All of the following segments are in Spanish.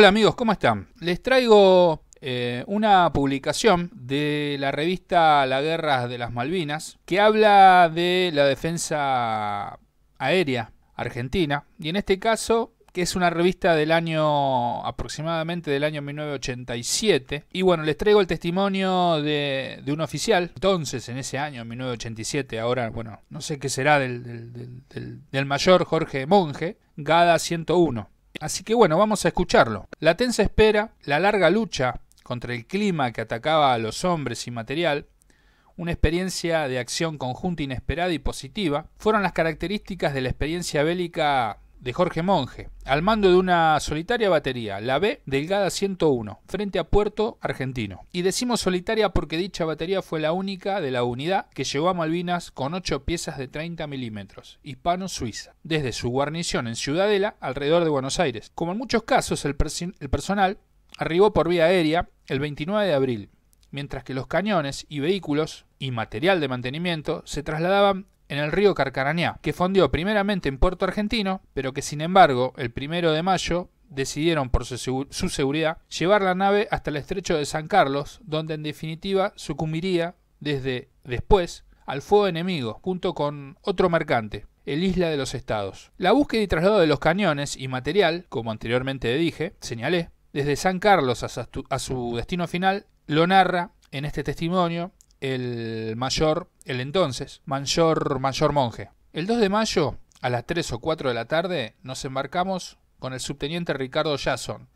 Hola amigos, ¿cómo están? Les traigo eh, una publicación de la revista La Guerra de las Malvinas que habla de la defensa aérea argentina y en este caso que es una revista del año aproximadamente del año 1987. Y bueno, les traigo el testimonio de, un oficial, entonces en ese año, 1987, ahora, bueno, no sé qué será del, del mayor Jorge Monge, Gada 101. Así que bueno, vamos a escucharlo. La tensa espera, la larga lucha contra el clima que atacaba a los hombres y material, una experiencia de acción conjunta inesperada y positiva, fueron las características de la experiencia bélica de Jorge Monge, al mando de una solitaria batería, la B Delgada 101, frente a Puerto Argentino. Y decimos solitaria porque dicha batería fue la única de la unidad que llevó a Malvinas con ocho piezas de 30 milímetros, hispano-suiza, desde su guarnición en Ciudadela, alrededor de Buenos Aires. Como en muchos casos, el, el personal arribó por vía aérea el 29 de abril, mientras que los cañones y vehículos y material de mantenimiento se trasladaban en el río Carcarañá, que fondeó primeramente en Puerto Argentino, pero que sin embargo el primero de mayo decidieron por su, seguridad llevar la nave hasta el estrecho de San Carlos, donde en definitiva sucumbiría desde después al fuego enemigo, junto con otro mercante, el Isla de los Estados. La búsqueda y traslado de los cañones y material, como anteriormente dije, señalé, desde San Carlos a su destino final, lo narra en este testimonio el mayor, el entonces, mayor, mayor monje. El 2 de mayo, a las 3 o 4 de la tarde, nos embarcamos con el subteniente Ricardo Jason,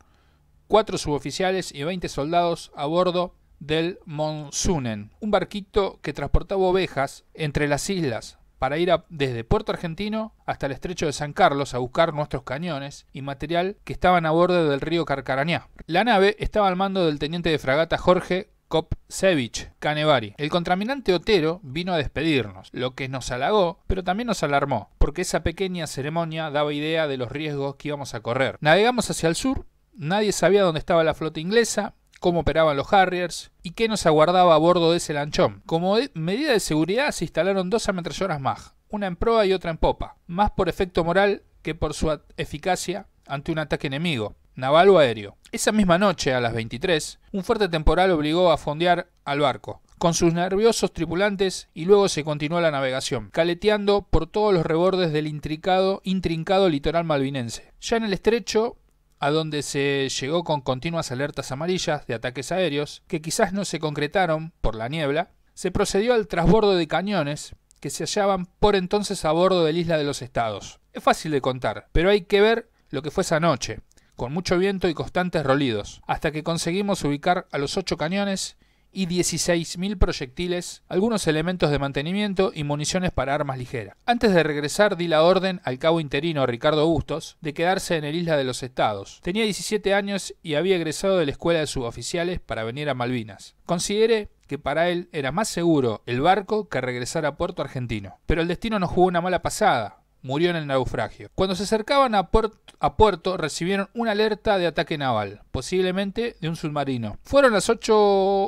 cuatro suboficiales y 20 soldados a bordo del Monsunen, un barquito que transportaba ovejas entre las islas para ir desde Puerto Argentino hasta el estrecho de San Carlos a buscar nuestros cañones y material que estaban a bordo del río Carcarañá. La nave estaba al mando del teniente de fragata Jorge Kopsevich Canevari. El contraminante Otero vino a despedirnos, lo que nos halagó, pero también nos alarmó, porque esa pequeña ceremonia daba idea de los riesgos que íbamos a correr. Navegamos hacia el sur, nadie sabía dónde estaba la flota inglesa, cómo operaban los Harriers y qué nos aguardaba a bordo de ese lanchón. Como e, medida de seguridad se instalaron dos ametralladoras más, una en proa y otra en popa, más por efecto moral que por su eficacia ante un ataque enemigo naval o aéreo. Esa misma noche, a las 23, un fuerte temporal obligó a fondear al barco, con sus nerviosos tripulantes y luego se continuó la navegación, caleteando por todos los rebordes del intricado, intrincado litoral malvinense. Ya en el estrecho, a donde se llegó con continuas alertas amarillas de ataques aéreos, que quizás no se concretaron por la niebla, se procedió al trasbordo de cañones que se hallaban por entonces a bordo de la Isla de los Estados. Es fácil de contar, pero hay que ver lo que fue esa noche, con mucho viento y constantes rolidos, hasta que conseguimos ubicar a los ocho cañones y 16.000 proyectiles, algunos elementos de mantenimiento y municiones para armas ligeras. Antes de regresar di la orden al cabo interino Ricardo Bustos de quedarse en el Isla de los Estados. Tenía 17 años y había egresado de la escuela de suboficiales para venir a Malvinas. Consideré que para él era más seguro el barco que regresar a Puerto Argentino. Pero el destino nos jugó una mala pasada murió en el naufragio. Cuando se acercaban a, puerto, recibieron una alerta de ataque naval, posiblemente de un submarino. Fueron las ocho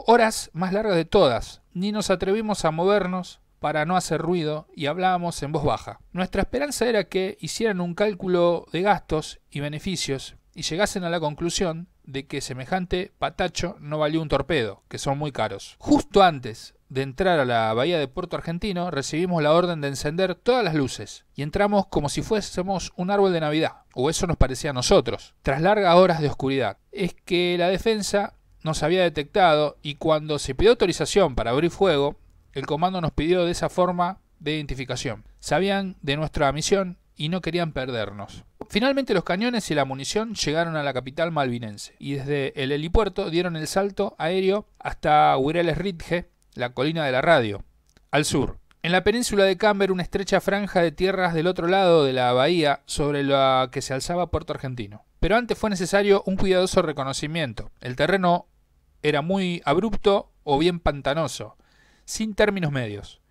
horas más largas de todas, ni nos atrevimos a movernos para no hacer ruido y hablábamos en voz baja. Nuestra esperanza era que hicieran un cálculo de gastos y beneficios y llegasen a la conclusión de que semejante patacho no valió un torpedo, que son muy caros. Justo antes de entrar a la bahía de Puerto Argentino, recibimos la orden de encender todas las luces y entramos como si fuésemos un árbol de Navidad, o eso nos parecía a nosotros, tras largas horas de oscuridad. Es que la defensa nos había detectado y cuando se pidió autorización para abrir fuego, el comando nos pidió de esa forma de identificación. Sabían de nuestra misión y no querían perdernos. Finalmente los cañones y la munición llegaron a la capital malvinense y desde el helipuerto dieron el salto aéreo hasta Ureles Ridge, la colina de la radio, al sur. En la península de Camber, una estrecha franja de tierras del otro lado de la bahía sobre la que se alzaba Puerto Argentino. Pero antes fue necesario un cuidadoso reconocimiento. El terreno era muy abrupto o bien pantanoso, sin términos medios.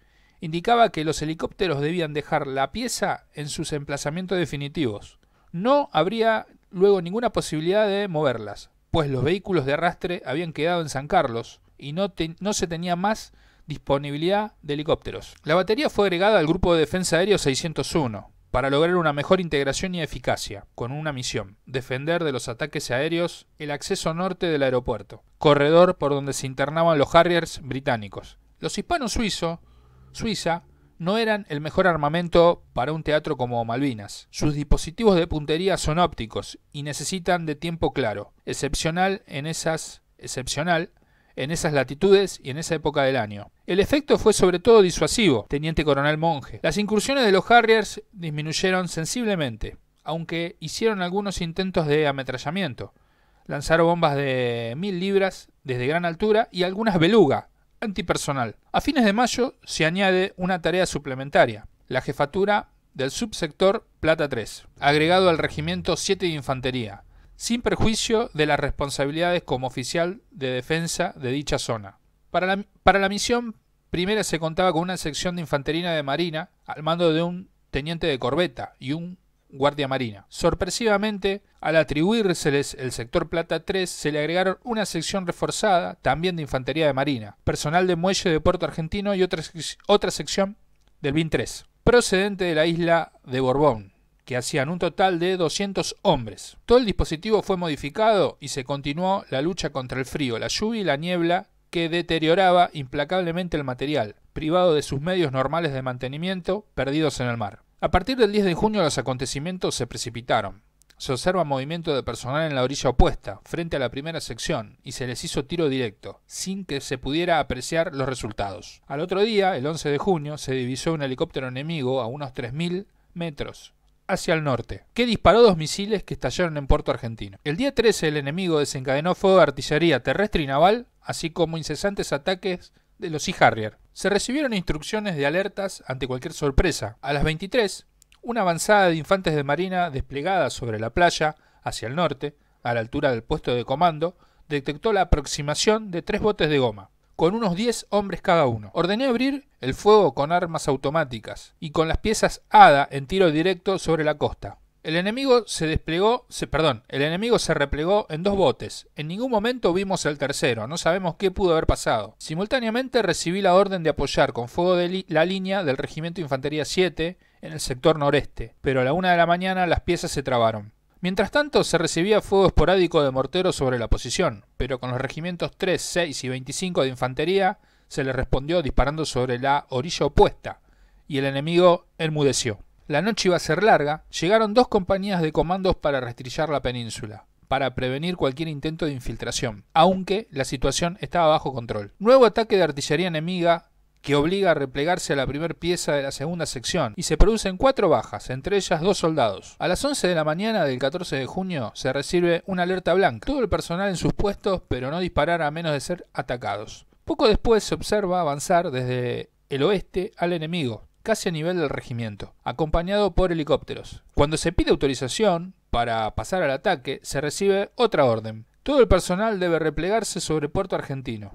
Indicaba que los helicópteros debían dejar la pieza en sus emplazamientos definitivos. No habría luego ninguna posibilidad de moverlas, pues los vehículos de arrastre habían quedado en San Carlos, y no, se tenía más disponibilidad de helicópteros. La batería fue agregada al Grupo de Defensa Aéreo 601 para lograr una mejor integración y eficacia, con una misión, defender de los ataques aéreos el acceso norte del aeropuerto, corredor por donde se internaban los Harriers británicos. Los hispanos suizos, Suiza, no eran el mejor armamento para un teatro como Malvinas. Sus dispositivos de puntería son ópticos y necesitan de tiempo claro, excepcional en esas excepcional en esas latitudes y en esa época del año. El efecto fue sobre todo disuasivo, teniente coronel Monge. Las incursiones de los Harriers disminuyeron sensiblemente, aunque hicieron algunos intentos de ametrallamiento. Lanzaron bombas de mil libras desde gran altura y algunas beluga, antipersonal. A fines de mayo se añade una tarea suplementaria, la jefatura del subsector Plata 3, agregado al regimiento 7 de Infantería, sin perjuicio de las responsabilidades como oficial de defensa de dicha zona. Para la, misión primera se contaba con una sección de infantería de marina al mando de un teniente de corbeta y un guardia marina. Sorpresivamente, al atribuírseles el sector Plata 3, se le agregaron una sección reforzada, también de infantería de marina, personal de muelle de Puerto Argentino y otra, otra sección del BIN 3, procedente de la isla de Borbón, que hacían un total de 200 hombres. Todo el dispositivo fue modificado y se continuó la lucha contra el frío, la lluvia y la niebla que deterioraba implacablemente el material, privado de sus medios normales de mantenimiento, perdidos en el mar. A partir del 10 de junio los acontecimientos se precipitaron. Se observa movimiento de personal en la orilla opuesta, frente a la primera sección, y se les hizo tiro directo, sin que se pudiera apreciar los resultados. Al otro día, el 11 de junio, se divisó un helicóptero enemigo a unos 3.000 metros, hacia el norte, que disparó dos misiles que estallaron en Puerto Argentino. El día 13 el enemigo desencadenó fuego de artillería terrestre y naval, así como incesantes ataques de los Sea Harrier. Se recibieron instrucciones de alertas ante cualquier sorpresa. A las 23, una avanzada de infantes de marina desplegada sobre la playa hacia el norte, a la altura del puesto de comando, detectó la aproximación de tres botes de goma con unos 10 hombres cada uno. Ordené abrir el fuego con armas automáticas y con las piezas ADA en tiro directo sobre la costa. El enemigo se desplegó, se, perdón, el enemigo se replegó en dos botes. En ningún momento vimos el tercero, no sabemos qué pudo haber pasado. Simultáneamente recibí la orden de apoyar con fuego de la línea del Regimiento Infantería 7 en el sector noreste, pero a la una de la mañana las piezas se trabaron. Mientras tanto, se recibía fuego esporádico de morteros sobre la posición, pero con los regimientos 3, 6 y 25 de infantería se les respondió disparando sobre la orilla opuesta, y el enemigo enmudeció. La noche iba a ser larga, llegaron dos compañías de comandos para restrillar la península, para prevenir cualquier intento de infiltración, aunque la situación estaba bajo control. Nuevo ataque de artillería enemiga que obliga a replegarse a la primera pieza de la segunda sección y se producen cuatro bajas, entre ellas dos soldados. A las 11 de la mañana del 14 de junio se recibe una alerta blanca, todo el personal en sus puestos pero no disparar a menos de ser atacados. Poco después se observa avanzar desde el oeste al enemigo, casi a nivel del regimiento, acompañado por helicópteros. Cuando se pide autorización para pasar al ataque, se recibe otra orden. Todo el personal debe replegarse sobre Puerto Argentino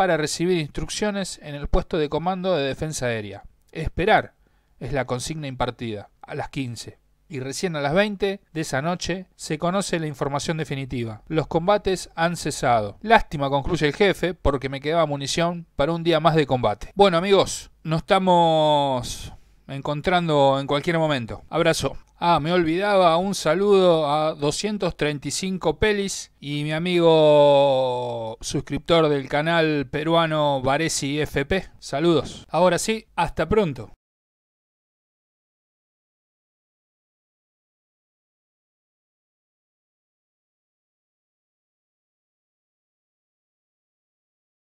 para recibir instrucciones en el puesto de comando de defensa aérea. Esperar es la consigna impartida, a las 15 y recién a las 20 de esa noche se conoce la información definitiva. Los combates han cesado. Lástima, concluye el jefe, porque me quedaba munición para un día más de combate. Bueno, amigos, nos estamos encontrando en cualquier momento. Abrazo. Ah, me olvidaba un saludo a 235 pelis y mi amigo suscriptor del canal peruano Varesi FP. Saludos. Ahora sí, hasta pronto.